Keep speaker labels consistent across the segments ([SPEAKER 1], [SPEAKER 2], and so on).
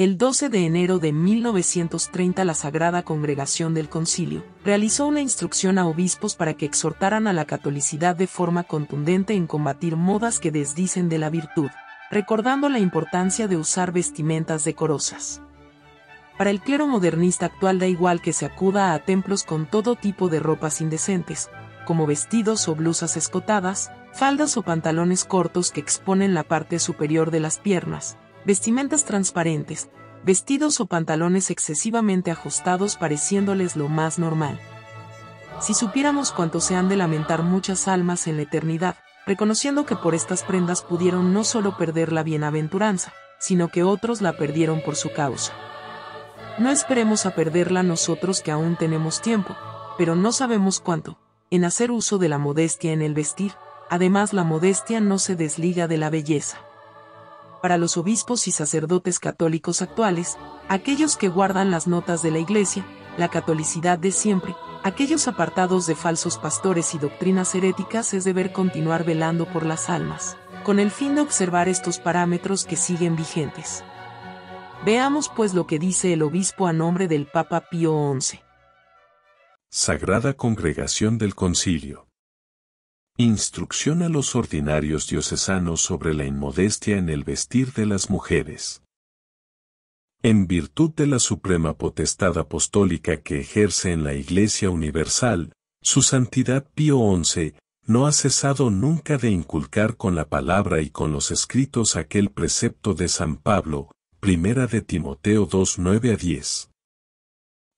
[SPEAKER 1] El 12 de enero de 1930 la Sagrada Congregación del Concilio realizó una instrucción a obispos para que exhortaran a la catolicidad de forma contundente en combatir modas que desdicen de la virtud, recordando la importancia de usar vestimentas decorosas. Para el clero modernista actual da igual que se acuda a templos con todo tipo de ropas indecentes, como vestidos o blusas escotadas, faldas o pantalones cortos que exponen la parte superior de las piernas, Vestimentas transparentes, vestidos o pantalones excesivamente ajustados pareciéndoles lo más normal. Si supiéramos cuánto se han de lamentar muchas almas en la eternidad, reconociendo que por estas prendas pudieron no solo perder la bienaventuranza, sino que otros la perdieron por su causa. No esperemos a perderla nosotros que aún tenemos tiempo, pero no sabemos cuánto, en hacer uso de la modestia en el vestir, además la modestia no se desliga de la belleza para los obispos y sacerdotes católicos actuales, aquellos que guardan las notas de la Iglesia, la catolicidad de siempre, aquellos apartados de falsos pastores y doctrinas heréticas es deber continuar velando por las almas, con el fin de observar estos parámetros que siguen vigentes. Veamos pues lo que dice el obispo a nombre del Papa Pío XI.
[SPEAKER 2] Sagrada Congregación del Concilio. Instrucción a los ordinarios diocesanos sobre la inmodestia en el vestir de las mujeres. En virtud de la suprema potestad apostólica que ejerce en la Iglesia Universal, su Santidad Pío XI no ha cesado nunca de inculcar con la palabra y con los escritos aquel precepto de San Pablo, primera de Timoteo 2, a 10.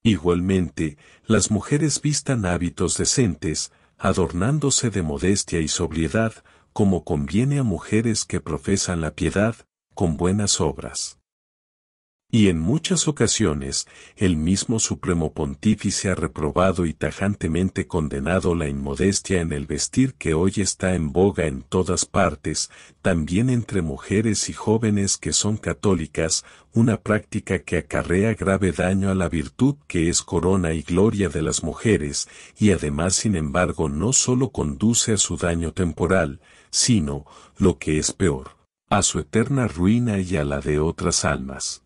[SPEAKER 2] Igualmente, las mujeres vistan hábitos decentes, adornándose de modestia y sobriedad, como conviene a mujeres que profesan la piedad, con buenas obras y en muchas ocasiones el mismo Supremo Pontífice ha reprobado y tajantemente condenado la inmodestia en el vestir que hoy está en boga en todas partes, también entre mujeres y jóvenes que son católicas, una práctica que acarrea grave daño a la virtud que es corona y gloria de las mujeres, y además sin embargo no solo conduce a su daño temporal, sino, lo que es peor, a su eterna ruina y a la de otras almas.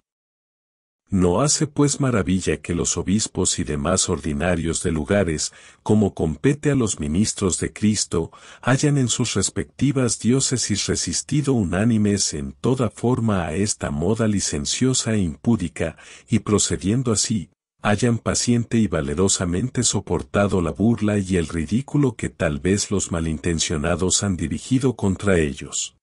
[SPEAKER 2] No hace pues maravilla que los obispos y demás ordinarios de lugares, como compete a los ministros de Cristo, hayan en sus respectivas diócesis resistido unánimes en toda forma a esta moda licenciosa e impúdica, y procediendo así, hayan paciente y valerosamente soportado la burla y el ridículo que tal vez los malintencionados han dirigido contra ellos.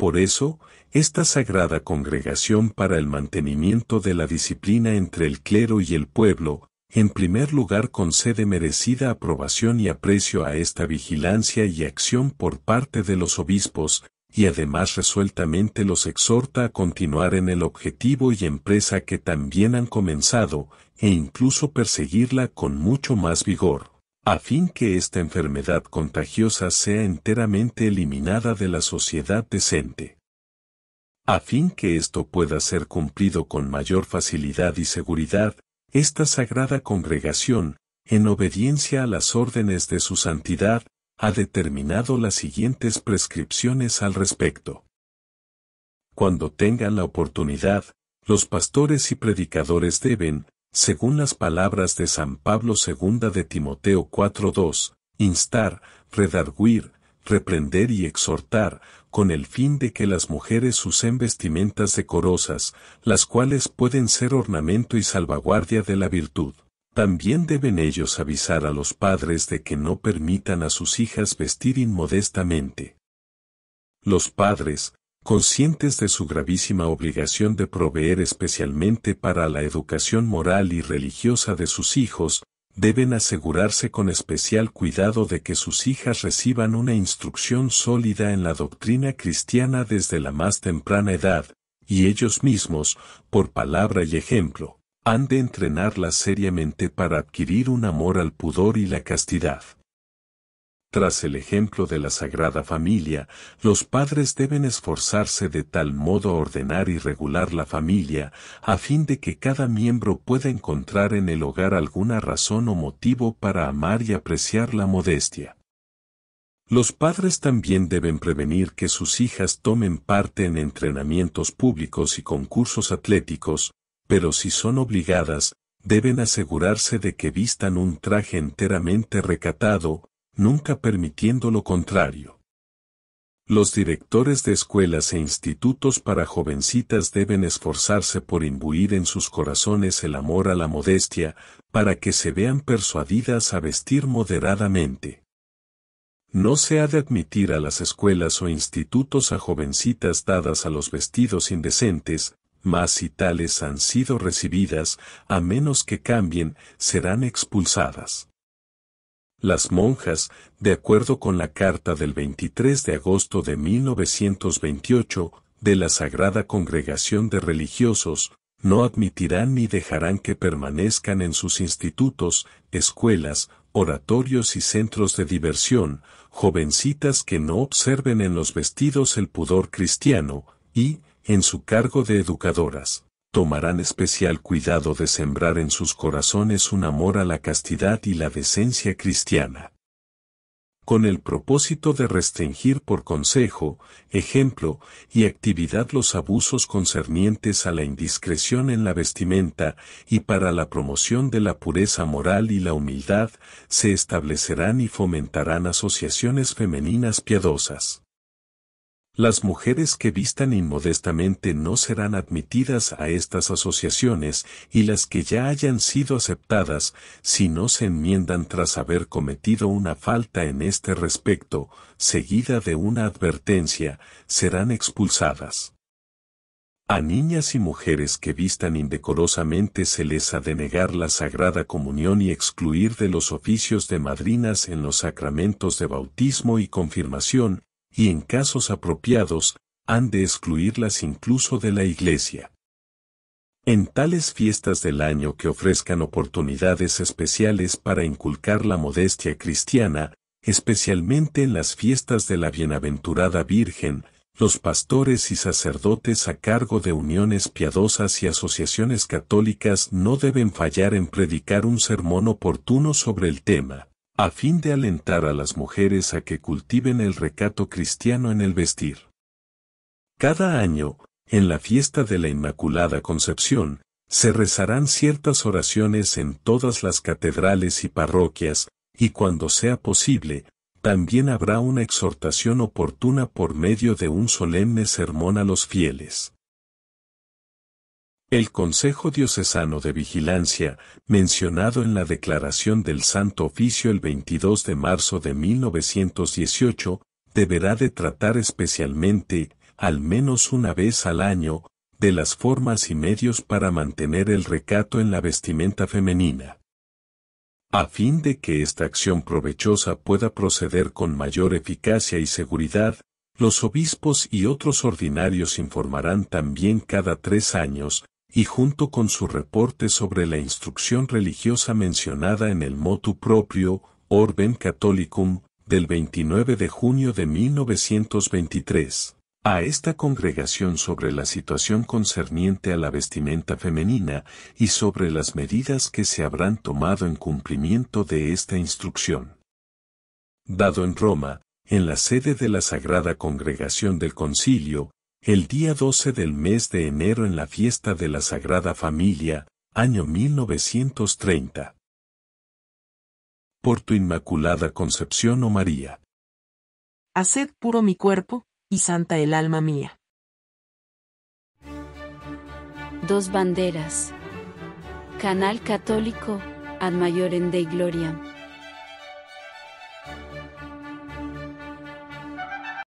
[SPEAKER 2] Por eso, esta sagrada congregación para el mantenimiento de la disciplina entre el clero y el pueblo, en primer lugar concede merecida aprobación y aprecio a esta vigilancia y acción por parte de los obispos, y además resueltamente los exhorta a continuar en el objetivo y empresa que también han comenzado, e incluso perseguirla con mucho más vigor a fin que esta enfermedad contagiosa sea enteramente eliminada de la sociedad decente. A fin que esto pueda ser cumplido con mayor facilidad y seguridad, esta sagrada congregación, en obediencia a las órdenes de su santidad, ha determinado las siguientes prescripciones al respecto. Cuando tengan la oportunidad, los pastores y predicadores deben, según las palabras de San Pablo II de Timoteo 4.2, instar, redarguir, reprender y exhortar, con el fin de que las mujeres usen vestimentas decorosas, las cuales pueden ser ornamento y salvaguardia de la virtud. También deben ellos avisar a los padres de que no permitan a sus hijas vestir inmodestamente. Los padres, conscientes de su gravísima obligación de proveer especialmente para la educación moral y religiosa de sus hijos, deben asegurarse con especial cuidado de que sus hijas reciban una instrucción sólida en la doctrina cristiana desde la más temprana edad, y ellos mismos, por palabra y ejemplo, han de entrenarlas seriamente para adquirir un amor al pudor y la castidad. Tras el ejemplo de la Sagrada Familia, los padres deben esforzarse de tal modo a ordenar y regular la familia, a fin de que cada miembro pueda encontrar en el hogar alguna razón o motivo para amar y apreciar la modestia. Los padres también deben prevenir que sus hijas tomen parte en entrenamientos públicos y concursos atléticos, pero si son obligadas, deben asegurarse de que vistan un traje enteramente recatado, nunca permitiendo lo contrario. Los directores de escuelas e institutos para jovencitas deben esforzarse por imbuir en sus corazones el amor a la modestia, para que se vean persuadidas a vestir moderadamente. No se ha de admitir a las escuelas o institutos a jovencitas dadas a los vestidos indecentes, mas si tales han sido recibidas, a menos que cambien, serán expulsadas. Las monjas, de acuerdo con la carta del 23 de agosto de 1928 de la Sagrada Congregación de Religiosos, no admitirán ni dejarán que permanezcan en sus institutos, escuelas, oratorios y centros de diversión, jovencitas que no observen en los vestidos el pudor cristiano, y, en su cargo de educadoras, tomarán especial cuidado de sembrar en sus corazones un amor a la castidad y la decencia cristiana. Con el propósito de restringir por consejo, ejemplo y actividad los abusos concernientes a la indiscreción en la vestimenta y para la promoción de la pureza moral y la humildad, se establecerán y fomentarán asociaciones femeninas piadosas. Las mujeres que vistan inmodestamente no serán admitidas a estas asociaciones y las que ya hayan sido aceptadas, si no se enmiendan tras haber cometido una falta en este respecto, seguida de una advertencia, serán expulsadas. A niñas y mujeres que vistan indecorosamente se les ha de negar la sagrada comunión y excluir de los oficios de madrinas en los sacramentos de bautismo y confirmación, y en casos apropiados, han de excluirlas incluso de la iglesia. En tales fiestas del año que ofrezcan oportunidades especiales para inculcar la modestia cristiana, especialmente en las fiestas de la Bienaventurada Virgen, los pastores y sacerdotes a cargo de uniones piadosas y asociaciones católicas no deben fallar en predicar un sermón oportuno sobre el tema a fin de alentar a las mujeres a que cultiven el recato cristiano en el vestir. Cada año, en la fiesta de la Inmaculada Concepción, se rezarán ciertas oraciones en todas las catedrales y parroquias, y cuando sea posible, también habrá una exhortación oportuna por medio de un solemne sermón a los fieles. El Consejo Diocesano de Vigilancia, mencionado en la declaración del Santo Oficio el 22 de marzo de 1918, deberá de tratar especialmente, al menos una vez al año, de las formas y medios para mantener el recato en la vestimenta femenina. A fin de que esta acción provechosa pueda proceder con mayor eficacia y seguridad, los obispos y otros ordinarios informarán también cada tres años, y junto con su reporte sobre la instrucción religiosa mencionada en el motu propio, Orben Catholicum, del 29 de junio de 1923, a esta congregación sobre la situación concerniente a la vestimenta femenina y sobre las medidas que se habrán tomado en cumplimiento de esta instrucción. Dado en Roma, en la sede de la Sagrada Congregación del Concilio, el día 12 del mes de enero en la fiesta de la Sagrada Familia, año 1930. Por tu Inmaculada Concepción, oh María.
[SPEAKER 1] Haced puro mi cuerpo, y santa el alma mía. Dos banderas. Canal Católico, ad en Dei Gloria.